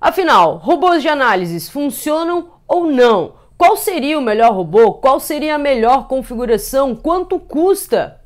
Afinal, robôs de análises funcionam ou não? Qual seria o melhor robô? Qual seria a melhor configuração? Quanto custa?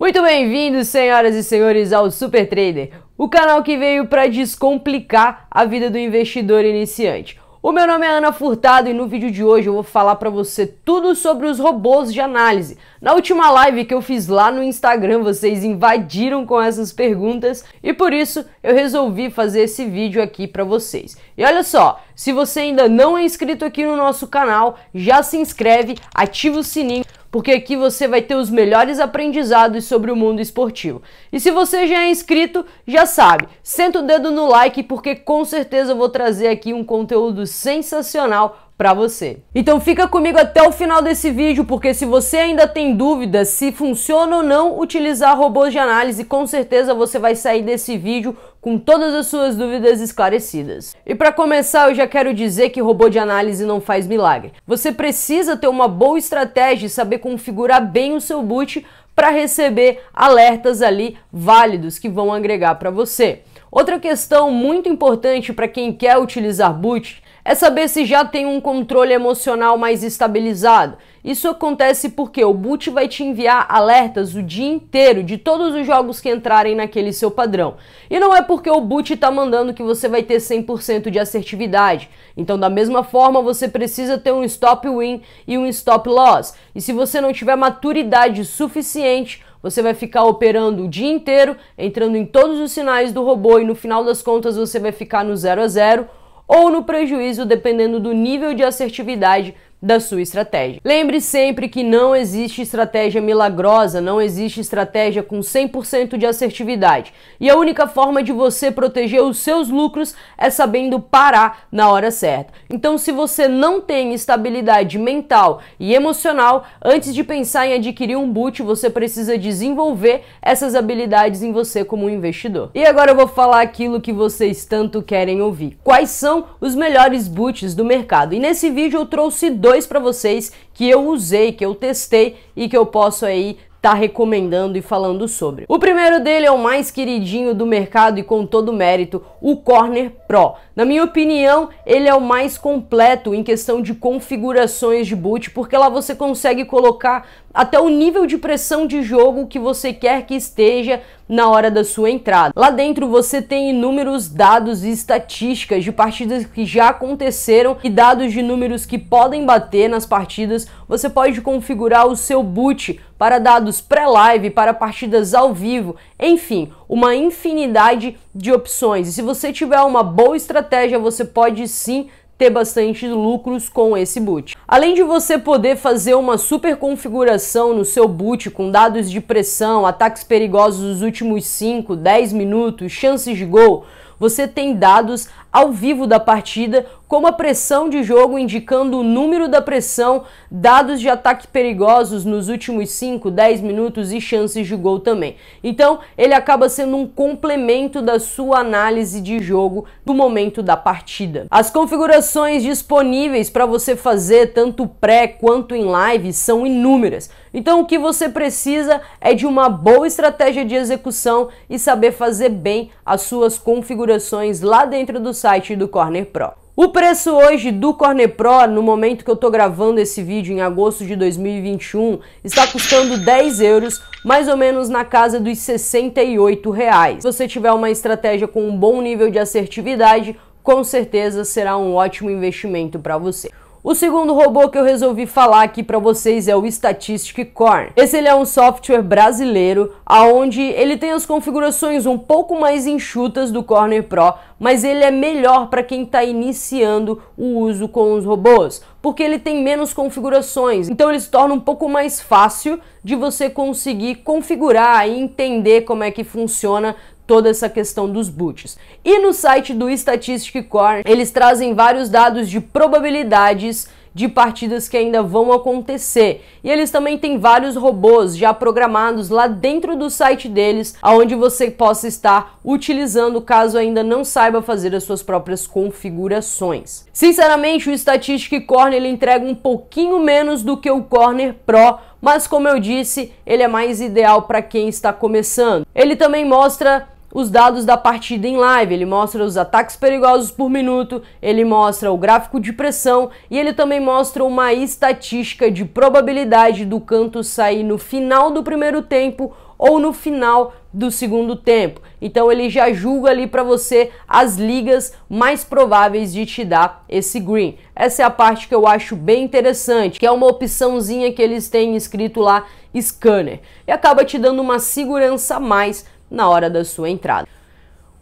Muito bem-vindos, senhoras e senhores, ao Super Trader, o canal que veio para descomplicar a vida do investidor iniciante. O meu nome é Ana Furtado e no vídeo de hoje eu vou falar para você tudo sobre os robôs de análise. Na última live que eu fiz lá no Instagram, vocês invadiram com essas perguntas e por isso eu resolvi fazer esse vídeo aqui para vocês. E olha só, se você ainda não é inscrito aqui no nosso canal, já se inscreve, ativa o sininho porque aqui você vai ter os melhores aprendizados sobre o mundo esportivo. E se você já é inscrito, já sabe, senta o dedo no like, porque com certeza eu vou trazer aqui um conteúdo sensacional para você. Então fica comigo até o final desse vídeo, porque se você ainda tem dúvidas se funciona ou não utilizar robôs de análise, com certeza você vai sair desse vídeo com todas as suas dúvidas esclarecidas. E para começar, eu já quero dizer que robô de análise não faz milagre. Você precisa ter uma boa estratégia e saber configurar bem o seu boot para receber alertas ali válidos que vão agregar para você. Outra questão muito importante para quem quer utilizar boot é saber se já tem um controle emocional mais estabilizado. Isso acontece porque o boot vai te enviar alertas o dia inteiro de todos os jogos que entrarem naquele seu padrão. E não é porque o boot está mandando que você vai ter 100% de assertividade. Então, da mesma forma, você precisa ter um stop win e um stop loss. E se você não tiver maturidade suficiente, você vai ficar operando o dia inteiro, entrando em todos os sinais do robô e no final das contas você vai ficar no 0 a 0 ou no prejuízo dependendo do nível de assertividade da sua estratégia. Lembre sempre que não existe estratégia milagrosa, não existe estratégia com 100% de assertividade. E a única forma de você proteger os seus lucros é sabendo parar na hora certa. Então, se você não tem estabilidade mental e emocional, antes de pensar em adquirir um boot, você precisa desenvolver essas habilidades em você como investidor. E agora eu vou falar aquilo que vocês tanto querem ouvir. Quais são os melhores boots do mercado? E nesse vídeo eu trouxe dois dois para vocês que eu usei, que eu testei e que eu posso aí tá recomendando e falando sobre. O primeiro dele é o mais queridinho do mercado e com todo mérito, o Corner Pro. Na minha opinião, ele é o mais completo em questão de configurações de boot, porque lá você consegue colocar até o nível de pressão de jogo que você quer que esteja na hora da sua entrada. Lá dentro você tem inúmeros dados e estatísticas de partidas que já aconteceram e dados de números que podem bater nas partidas. Você pode configurar o seu boot para dados pré-live, para partidas ao vivo, enfim, uma infinidade de opções. E se você tiver uma boa estratégia, você pode sim ter bastante lucros com esse boot. Além de você poder fazer uma super configuração no seu boot com dados de pressão, ataques perigosos dos últimos 5, 10 minutos, chances de gol, você tem dados ao vivo da partida, como a pressão de jogo indicando o número da pressão, dados de ataque perigosos nos últimos 5, 10 minutos e chances de gol também. Então, ele acaba sendo um complemento da sua análise de jogo no momento da partida. As configurações disponíveis para você fazer tanto pré quanto em live são inúmeras. Então, o que você precisa é de uma boa estratégia de execução e saber fazer bem as suas configurações lá dentro do site do Corner Pro. O preço hoje do Corner Pro, no momento que eu tô gravando esse vídeo, em agosto de 2021, está custando 10 euros, mais ou menos na casa dos 68 reais. Se você tiver uma estratégia com um bom nível de assertividade, com certeza será um ótimo investimento para você. O segundo robô que eu resolvi falar aqui para vocês é o Statistic Core. Esse ele é um software brasileiro, aonde ele tem as configurações um pouco mais enxutas do Corner Pro, mas ele é melhor para quem está iniciando o uso com os robôs, porque ele tem menos configurações, então ele se torna um pouco mais fácil de você conseguir configurar e entender como é que funciona toda essa questão dos boots. E no site do Statistic Core, eles trazem vários dados de probabilidades de partidas que ainda vão acontecer. E eles também têm vários robôs já programados lá dentro do site deles, aonde você possa estar utilizando caso ainda não saiba fazer as suas próprias configurações. Sinceramente, o Statistic Corner ele entrega um pouquinho menos do que o Corner Pro, mas como eu disse, ele é mais ideal para quem está começando. Ele também mostra os dados da partida em live, ele mostra os ataques perigosos por minuto, ele mostra o gráfico de pressão e ele também mostra uma estatística de probabilidade do canto sair no final do primeiro tempo ou no final do segundo tempo. Então ele já julga ali para você as ligas mais prováveis de te dar esse green. Essa é a parte que eu acho bem interessante, que é uma opçãozinha que eles têm escrito lá scanner e acaba te dando uma segurança a mais na hora da sua entrada.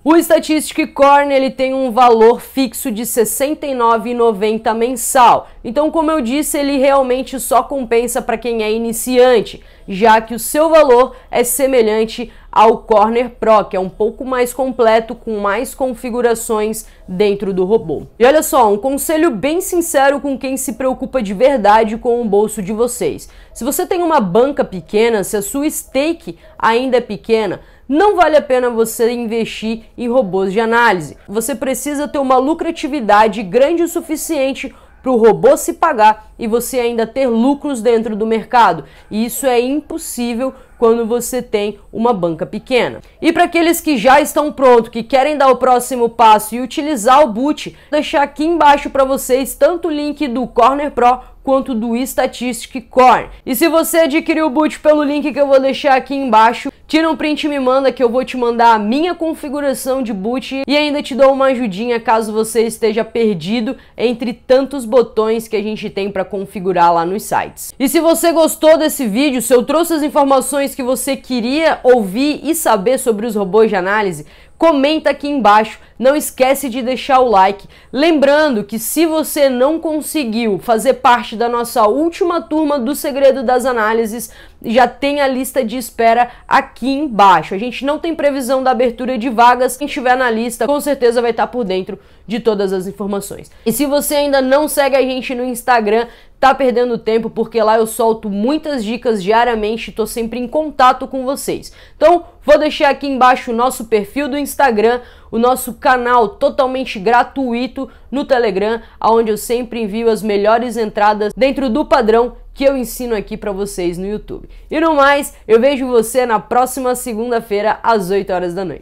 O Statistic Corn ele tem um valor fixo de R$ 69,90 mensal. Então, como eu disse, ele realmente só compensa para quem é iniciante, já que o seu valor é semelhante ao Corner Pro, que é um pouco mais completo com mais configurações dentro do robô. E olha só, um conselho bem sincero com quem se preocupa de verdade com o bolso de vocês. Se você tem uma banca pequena, se a sua stake ainda é pequena, não vale a pena você investir em robôs de análise. Você precisa ter uma lucratividade grande o suficiente para o robô se pagar e você ainda ter lucros dentro do mercado. E isso é impossível quando você tem uma banca pequena. E para aqueles que já estão prontos, que querem dar o próximo passo e utilizar o boot, deixar aqui embaixo para vocês tanto o link do Corner Pro quanto do Statistic Core. E se você adquiriu o boot pelo link que eu vou deixar aqui embaixo, Tira um print e me manda que eu vou te mandar a minha configuração de boot e ainda te dou uma ajudinha caso você esteja perdido entre tantos botões que a gente tem para configurar lá nos sites. E se você gostou desse vídeo, se eu trouxe as informações que você queria ouvir e saber sobre os robôs de análise, comenta aqui embaixo, não esquece de deixar o like. Lembrando que se você não conseguiu fazer parte da nossa última turma do Segredo das Análises, já tem a lista de espera aqui embaixo. A gente não tem previsão da abertura de vagas, quem estiver na lista com certeza vai estar por dentro de todas as informações. E se você ainda não segue a gente no Instagram, tá perdendo tempo porque lá eu solto muitas dicas diariamente tô sempre em contato com vocês. Então, vou deixar aqui embaixo o nosso perfil do Instagram, o nosso canal totalmente gratuito no Telegram, aonde eu sempre envio as melhores entradas dentro do padrão que eu ensino aqui para vocês no YouTube. E no mais, eu vejo você na próxima segunda-feira às 8 horas da noite.